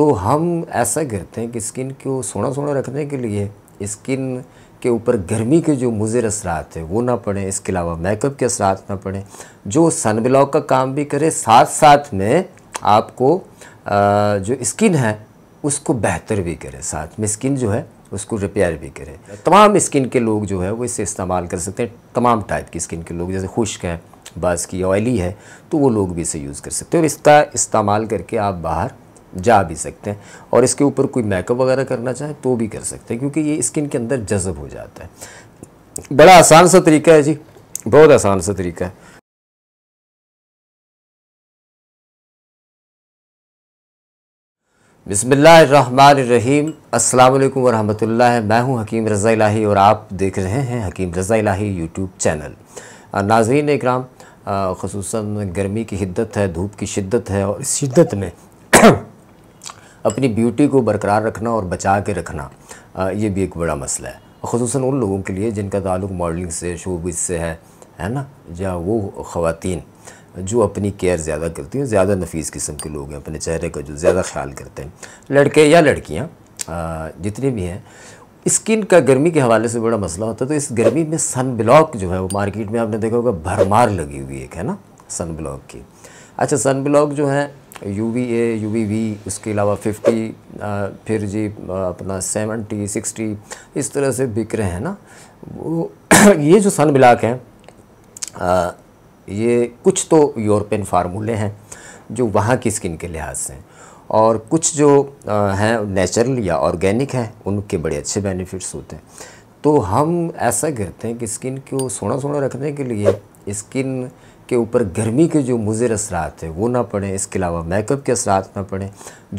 तो हम ऐसा करते हैं कि स्किन को सोना सोना रखने के लिए स्किन के ऊपर गर्मी के जो मुज़िर असरात है वो ना पड़े इसके अलावा मेकअप के असरात ना पड़ें जो सन ब्लॉक का काम भी करे साथ साथ में आपको जो स्किन है उसको बेहतर भी करे साथ में स्किन जो है उसको रिपेयर भी करे तमाम स्किन के लोग जो है वो इसे इस्तेमाल कर सकते हैं तमाम टाइप की स्किन के लोग जैसे खुश्क हैं बाज़ की ऑयली है तो वो लोग भी इसे यूज़ कर सकते हैं और इसका इस्तेमाल करके आप बाहर जा भी सकते हैं और इसके ऊपर कोई मेकअप वगैरह करना चाहे तो भी कर सकते हैं क्योंकि ये स्किन के अंदर जज़ब हो जाता है बड़ा आसान सा तरीका है जी बहुत आसान सा तरीका है बिसमीम अस्सलाम वालेकुम वरहमतुल्लाह मैं हूं हकीम रज़ा इलाही और आप देख रहे हैं हकीम रज़ा इलाही यूट्यूब चैनल नाजरीन इकराम खसूस गर्मी की हिद्दत है धूप की शिद्दत है और इस शिद्दत में अपनी ब्यूटी को बरकरार रखना और बचा के रखना ये भी एक बड़ा मसला है खसूस उन लोगों के लिए जिनका ताल्लुक मॉडलिंग से शोबिज से है है ना या वो ख़वान जो अपनी केयर ज़्यादा करती हैं ज़्यादा नफीस किस्म के लोग हैं अपने चेहरे का जो ज़्यादा ख्याल करते हैं लड़के या लड़कियाँ जितने भी हैं स्किन का गर्मी के हवाले से बड़ा मसला होता है तो इस गर्मी में सन ब्लॉक जो है वो मार्केट में आपने देखा होगा भरमार लगी हुई एक है ना सन ब्लॉक की अच्छा सन ब्लॉक जो है U V A U V V उसके अलावा फिफ्टी फिर जी अपना सेवेंटी सिक्सटी इस तरह से बिक रहे हैं ना वो ये जो सन ब्लाक हैं ये कुछ तो यूरोपियन फार्मूले हैं जो वहाँ की स्किन के लिहाज से हैं और कुछ जो हैं नेचुरल या ऑर्गेनिक हैं उनके बड़े अच्छे बेनिफिट्स होते हैं तो हम ऐसा करते हैं कि स्किन को सोना सोना रखने के लिए स्किन के ऊपर गर्मी के जो मुज़िर असरात हैं वो ना पड़े इसके अलावा मेकअप के असरात ना पड़े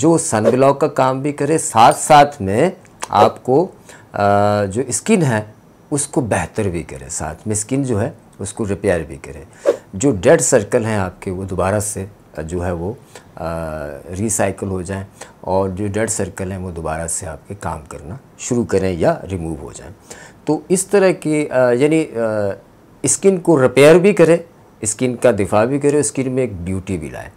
जो सन ब्लॉक का काम भी करे साथ साथ में आपको आ, जो स्किन है उसको बेहतर भी करे साथ में स्किन जो है उसको रिपेयर भी करे जो डेड सर्कल हैं आपके वो दोबारा से जो है वो रिसाइकल हो जाएं और जो डेड सर्कल हैं वो दोबारा से आपके काम करना शुरू करें या रिमूव हो जाएं तो इस तरह की यानी स्किन को रिपेयर भी करें स्किन का दिफा भी करे स्किन में एक ब्यूटी भी लाए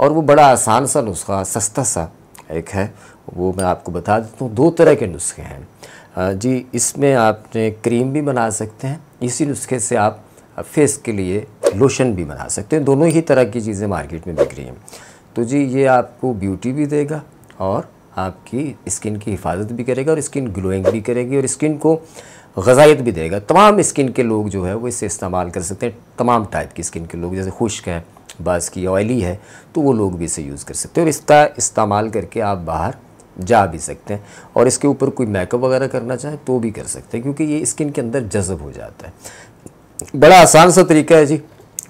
और वो बड़ा आसान सा नुस्खा सस्ता सा एक है वो मैं आपको बता देता हूँ दो तरह के नुस्खे हैं जी इसमें आपने क्रीम भी बना सकते हैं इसी नुस्खे से आप फेस के लिए लोशन भी बना सकते हैं दोनों ही तरह की चीज़ें मार्केट में बिक रही हैं तो जी ये आपको ब्यूटी भी देगा और आपकी स्किन की हिफाजत भी करेगा और स्किन ग्लोइंग भी करेगी और स्किन को गजाइत भी देगा तमाम स्किन के लोग जो है वो इसे इस्तेमाल कर सकते हैं तमाम टाइप की स्किन के लोग जैसे खुश्क है बास की ऑयली है तो वो लोग भी इसे यूज़ कर सकते हैं और इसका इस्तेमाल करके आप बाहर जा भी सकते हैं और इसके ऊपर कोई मेकअप वगैरह करना चाहें तो भी कर सकते हैं क्योंकि ये स्किन के अंदर जज़ब हो जाता है बड़ा आसान सा तरीका है जी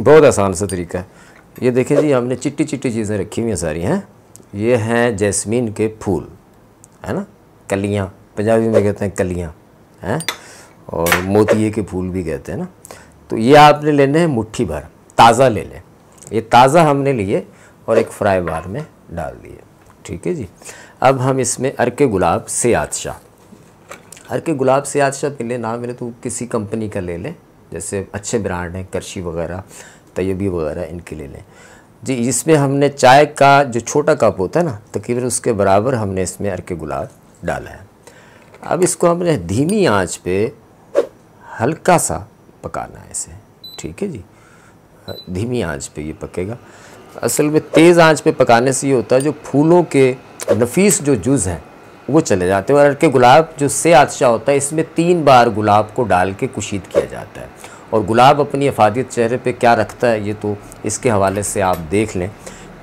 बहुत आसान सा तरीका है ये देखें जी हमने चिट्टी चिट्टी चीज़ें रखी हुई हैं सारी हैं ये हैं जैस्मीन के फूल है ना कलियाँ पंजाबी में कहते हैं कलियाँ हैं और मोतिये के फूल भी कहते हैं ना तो ये आपने लेने हैं मुट्ठी भर ताज़ा ले लें ये ताज़ा हमने लिए और एक फ्राई बार में डाल दिए ठीक है जी अब हम इसमें अरके गुलाब से आदशाह अरके गुलाब से आदशाह के लिए ना मेरे तो किसी कंपनी का ले लें जैसे अच्छे ब्रांड हैं करशी वगैरह तयबी वगैरह इनके ले लें जी इसमें हमने चाय का जो छोटा कप होता है ना तकरीबन उसके बराबर हमने इसमें अरके गुलाब डाला है अब इसको हमने धीमी आंच पे हल्का सा पकाना है इसे ठीक है जी धीमी आंच पे ये पकेगा असल में तेज़ आंच पे पकाने से ये होता है जो फूलों के नफीस जो जूस हैं वो चले जाते हैं और अरके गुलाब जो से आदशा होता है इसमें तीन बार गुलाब को डाल के कुशीद किया जाता है और गुलाब अपनी अफादियत चेहरे पे क्या रखता है ये तो इसके हवाले से आप देख लें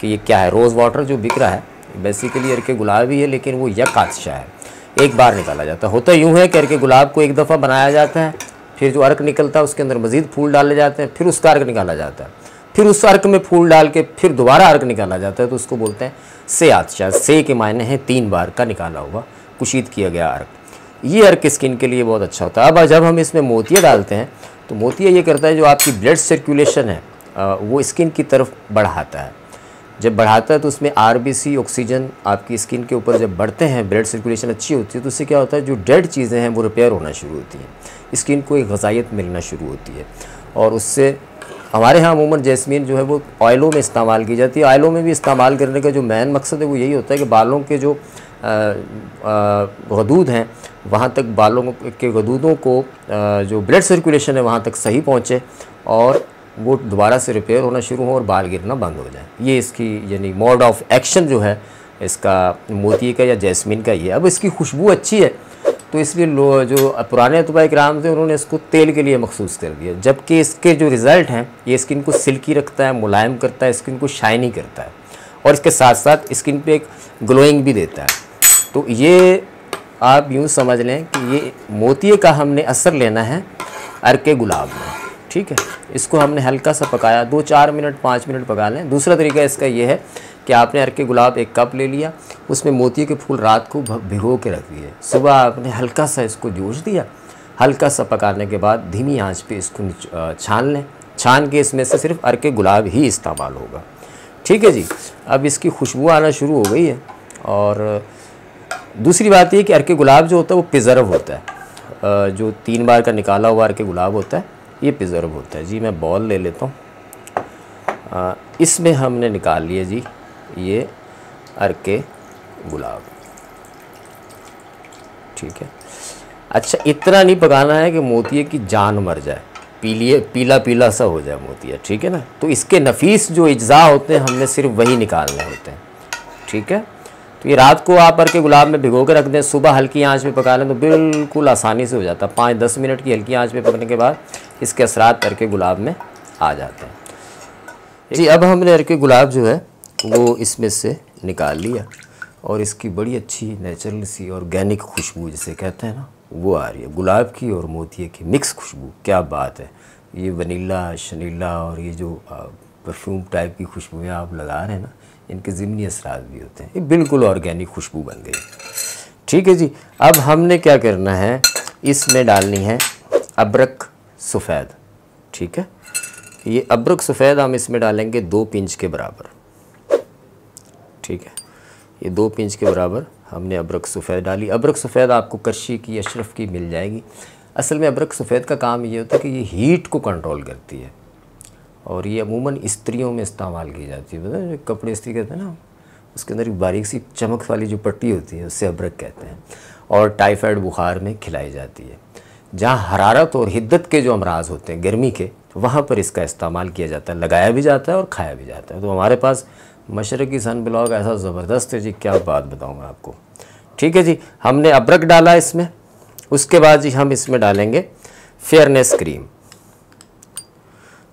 कि ये क्या है रोज़ वाटर जो बिक रहा है बेसिकली अरके गुलाब ही है लेकिन वो यक आदशा है एक बार निकाला जाता है होता यूँ है कि अरके गुलाब को एक दफ़ा बनाया जाता है फिर जो अर्क निकलता है उसके अंदर मज़ीद फूल डाले जाते हैं फिर उसका अर्क निकाला जाता है फिर उस अर्क में फूल डाल के फिर दोबारा अर्क निकाला जाता है तो उसको बोलते हैं से आदशाह से के मायने हैं तीन बार का निकाला हुआ कुशीद किया गया अर्क ये अर्क स्किन के लिए बहुत अच्छा होता है अब जब हम इसमें मोतिया डालते हैं तो मोतिया ये करता है जो आपकी ब्लड सर्कुलेशन है वो स्किन की तरफ बढ़ाता है जब बढ़ाता है तो उसमें आर ऑक्सीजन आपकी स्किन के ऊपर जब बढ़ते हैं ब्लड सर्कुलेशन अच्छी होती है तो उससे क्या होता है जो डेड चीज़ें हैं वो रिपेयर होना शुरू होती हैं स्किन को एक गजाइत मिलना शुरू होती है और उससे हमारे यहाँ अमूमन जैसमिन जो है वो ऑयलों में इस्तेमाल की जाती है ऑयलों में भी इस्तेमाल करने का जो मेन मकसद है वो यही होता है कि बालों के जो गदूद हैं वहाँ तक बालों के गदूदों को आ, जो ब्लड सर्कुलेशन है वहाँ तक सही पहुँचे और वो दोबारा से रिपेयर होना शुरू हो और बाल गिरना बंद हो जाए ये इसकी यानी मोड ऑफ एक्शन जो है इसका मोती का या जैस्मिन का ये अब इसकी खुशबू अच्छी है तो इसलिए जो पुराने अतबा इक्राम थे उन्होंने इसको तेल के लिए मखसूस कर दिया जबकि इसके जो रिज़ल्ट हैं ये स्किन को सिल्की रखता है मुलायम करता है स्किन को शाइनी करता है और इसके साथ साथ स्किन पे एक ग्लोइंग भी देता है तो ये आप यूँ समझ लें कि ये मोती का हमने असर लेना है अर के गुलाब में ठीक है इसको हमने हल्का सा पकाया दो चार मिनट पाँच मिनट पका लें दूसरा तरीका इसका ये है कि आपने अरके के गुलाब एक कप ले लिया उसमें मोती के फूल रात को भिगो के रख दिए सुबह आपने हल्का सा इसको जोश दिया हल्का सा पकाने के बाद धीमी आंच पे इसको छान लें छान के इसमें से सिर्फ अर के गुलाब ही इस्तेमाल होगा ठीक है जी अब इसकी खुशबू आना शुरू हो गई है और दूसरी बात यह कि अर के गुलाब जो होता है वो प्रिज़र्व होता है जो तीन बार का निकाला हुआ अर के गुलाब होता है ये प्रिज़र्व होता है जी मैं बॉल ले लेता हूँ इसमें हमने निकाल लिए जी ये अरके गुलाब ठीक है अच्छा इतना नहीं पकाना है कि मोती की जान मर जाए पीलिए पीला पीला सा हो जाए मोतिया ठीक है ना तो इसके नफीस जो अज्जा होते हैं हमने सिर्फ वही निकालने होते हैं ठीक है तो ये रात को आप के गुलाब में भिगो के रख दें सुबह हल्की आंच पे पका लें तो बिल्कुल आसानी से हो जाता है पाँच दस मिनट की हल्की आंच पे पकने के बाद इसके असरात अरके गुलाब में आ जाते हैं जी अब हमने अरके गुलाब जो है वो इसमें से निकाल लिया और इसकी बड़ी अच्छी नेचुरल सी ऑर्गेनिक खुशबू जिसे कहते हैं ना वो आ रही है गुलाब की और मोती की मिक्स खुशबू क्या बात है ये वनीला शनीला और ये जो परफ्यूम टाइप की खुशबुएँ आप लगा रहे हैं ना इनके ज़िमनी असरात भी होते हैं ये बिल्कुल ऑर्गेनिक खुशबू बन गई ठीक है जी अब हमने क्या करना है इसमें डालनी है अबरक सफ़ेद ठीक है ये अब्रक सफ़ेद हम इसमें डालेंगे दो पिंच के बराबर ठीक है ये दो पिंच के बराबर हमने अब्रक सफ़ेद डाली अब्रक सफ़ेद आपको कशी की अशरफ की मिल जाएगी असल में अब्रक सफ़ेद का काम ये होता है कि ये हीट को कंट्रोल करती है और ये अमूमन स्त्रियों में इस्तेमाल की जाती है पता कपड़े इस्त्री कहते हैं ना उसके अंदर एक बारीक सी चमक वाली जो पट्टी होती है उससे अब्रक कहते हैं और टाइफाइड बुखार में खिलाई जाती है जहाँ हरारत और हिद्दत के जो अमराज होते हैं गर्मी के तो वहाँ पर इसका इस्तेमाल किया जाता है लगाया भी जाता है और खाया भी जाता है तो हमारे पास मशरक़ी सन ब्लॉग ऐसा ज़बरदस्त है जी क्या बात बताऊँगा आपको ठीक है जी हमने अबरक डाला इसमें उसके बाद जी हम इसमें डालेंगे फेयरनेस क्रीम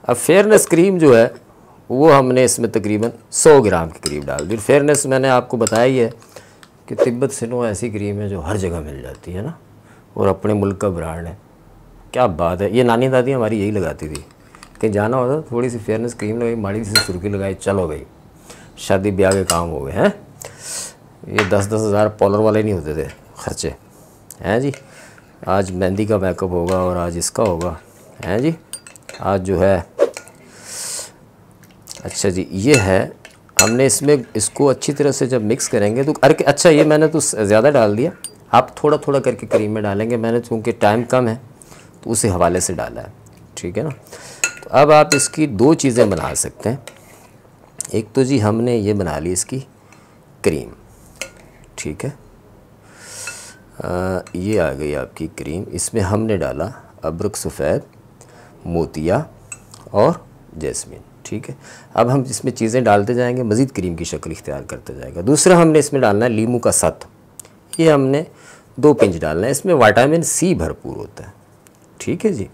अब फेयरनेस क्रीम जो है वो हमने इसमें तकरीबन 100 ग्राम के करीब डाल दी फेयरनेस मैंने आपको बताया ही है कि तिब्बत सिनो ऐसी क्रीम है जो हर जगह मिल जाती है ना और अपने मुल्क का ब्रांड है क्या बात है ये नानी दादी हमारी यही लगाती थी कहीं जाना होता तो थोड़ी सी फेयरनेस क्रीम लगाई माड़ी सी सुर्खी लगाई चलो भाई शादी ब्याह के काम हो गए हैं ये दस दस हज़ार पॉलर वाले नहीं होते थे खर्चे हैं जी आज मेहंदी का मेकअप होगा और आज इसका होगा हैं जी आज जो है अच्छा जी ये है हमने इसमें इसको अच्छी तरह से जब मिक्स करेंगे तो अरे अच्छा ये मैंने तो ज़्यादा डाल दिया आप थोड़ा थोड़ा करके क्रीम में डालेंगे मैंने चूँकि टाइम कम है तो उसी हवाले से डाला है ठीक है ना तो अब आप इसकी दो चीज़ें बना सकते हैं एक तो जी हमने ये बना ली इसकी क्रीम ठीक है आ, ये आ गई आपकी क्रीम इसमें हमने डाला अब्रक सफ़ेद मोतिया और जैस्मिन ठीक है अब हम इसमें चीज़ें डालते जाएंगे मज़ीद क्रीम की शक्ल इख्तियार करते जाएगा दूसरा हमने इसमें डालना है लीमू का सत ये हमने दो पिंच डालना है इसमें वाइटामिन सी भरपूर होता है ठीक है जी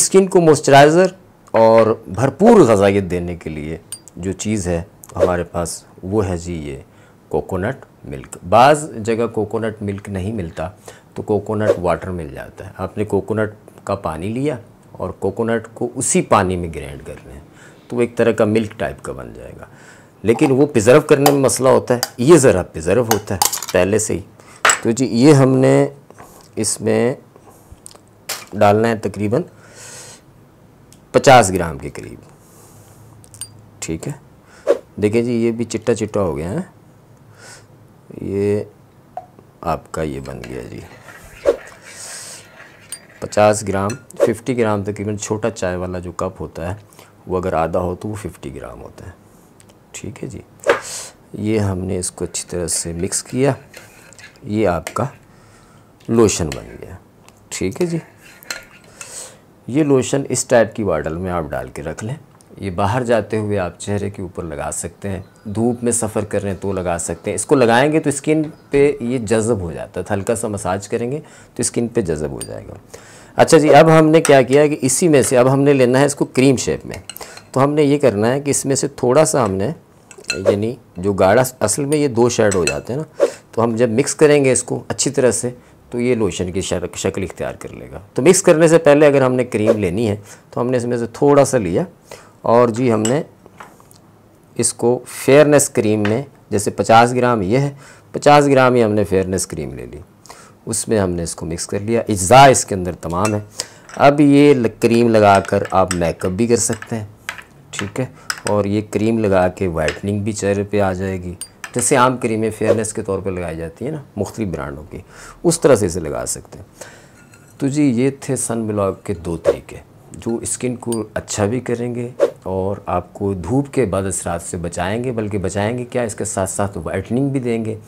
स्किन को मॉइस्चराइज़र और भरपूर गजाइत देने के लिए जो चीज़ है हमारे पास वो है जी ये कोकोनट मिल्क बाज़ जगह कोकोनट मिल्क नहीं मिलता तो कोकोनट वाटर मिल जाता है आपने कोकोनट का पानी लिया और कोकोनट को उसी पानी में ग्रैंड कर रहे हैं तो एक तरह का मिल्क टाइप का बन जाएगा लेकिन वो प्रिजर्व करने में मसला होता है ये ज़रा प्रिजर्व होता है पहले से ही तो जी ये हमने इसमें डालना है तकरीबन 50 ग्राम के करीब ठीक है देखिए जी ये भी चिट्टा चिट्टा हो गया है ये आपका ये बन गया जी 50 ग्राम 50 ग्राम तकरीबन छोटा चाय वाला जो कप होता है वो अगर आधा हो तो वो 50 ग्राम होता है ठीक है जी ये हमने इसको अच्छी तरह से मिक्स किया ये आपका लोशन बन गया ठीक है जी ये लोशन इस टाइप की बॉटल में आप डाल के रख लें ये बाहर जाते हुए आप चेहरे के ऊपर लगा सकते हैं धूप में सफ़र कर रहे हैं तो लगा सकते हैं इसको लगाएंगे तो स्किन पे ये जज़ब हो जाता है हल्का सा मसाज करेंगे तो स्किन पे जज़ब हो जाएगा अच्छा जी अब हमने क्या किया कि इसी में से अब हमने लेना है इसको क्रीम शेप में तो हमने ये करना है कि इसमें से थोड़ा सा हमने यानी जो गाढ़ा असल में ये दो शेड हो जाते हैं ना तो हम जब मिक्स करेंगे इसको अच्छी तरह से तो ये लोशन की शक्ल इख्तियार कर लेगा तो मिक्स करने से पहले अगर हमने क्रीम लेनी है तो हमने इसमें से थोड़ा सा लिया और जी हमने इसको फेयरनेस क्रीम में जैसे 50 ग्राम ये है 50 ग्राम ही हमने फेयरनेस क्रीम ले ली उसमें हमने इसको मिक्स कर लिया अज्जा इसके अंदर तमाम है अब ये क्रीम लगा कर आप मेकअप भी कर सकते हैं ठीक है और ये क्रीम लगा के वाइटनिंग भी चेहरे पे आ जाएगी जैसे आम क्रीमें फेयरनेस के तौर पर लगाई जाती है ना मुख्तलि ब्रांडों की उस तरह से इसे लगा सकते हैं तो जी ये थे सन ब्लॉक के दो तरीके जो स्किन को अच्छा भी करेंगे और आपको धूप के बाद असरात से बचाएंगे बल्कि बचाएंगे क्या इसके साथ साथ वाइटनिंग भी देंगे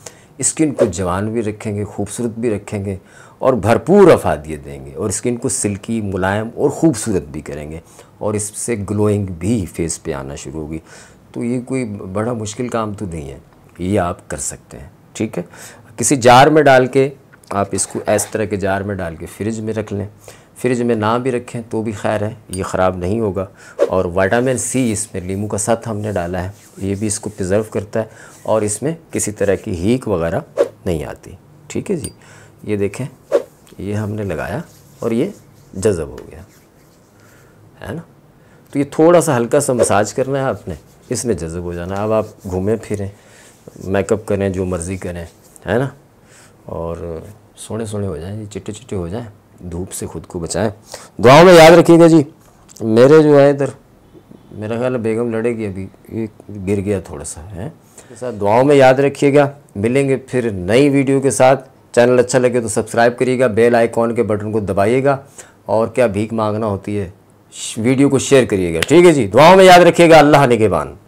स्किन को जवान भी रखेंगे खूबसूरत भी रखेंगे और भरपूर अफादियत देंगे और स्किन को सिल्की मुलायम और ख़ूबसूरत भी करेंगे और इससे ग्लोइंग भी फेस पे आना शुरू होगी तो ये कोई बड़ा मुश्किल काम तो नहीं है ये आप कर सकते हैं ठीक है किसी जार में डाल के आप इसको इस तरह के जार में डाल के फ्रिज में रख लें फ्रिज में ना भी रखें तो भी खैर है ये ख़राब नहीं होगा और वाइटामिन सी इसमें लीमू का सत हमने डाला है ये भी इसको प्रिजर्व करता है और इसमें किसी तरह की हीक वगैरह नहीं आती ठीक है जी ये देखें ये हमने लगाया और ये जज़ब हो गया है ना तो ये थोड़ा सा हल्का सा मसाज करना है आपने इसमें जज़ब हो जाना अब आप घूमें फिरें मेकअप करें जो मर्ज़ी करें है ना और सोने सोने हो जाएं चिट्टे चिट्टे हो जाएं धूप से खुद को बचाएं दुआओं में याद रखिएगा जी मेरे जो है इधर मेरा ख्याल बेगम लड़ेगी अभी ये गिर गया थोड़ा सा है साथ दुआओं में याद रखिएगा मिलेंगे फिर नई वीडियो के साथ चैनल अच्छा लगे तो सब्सक्राइब करिएगा बेल आइकॉन के बटन को दबाइएगा और क्या भीख मांगना होती है वीडियो को शेयर करिएगा ठीक है जी दुआओं में याद रखिएगा अल्लाह निगेबान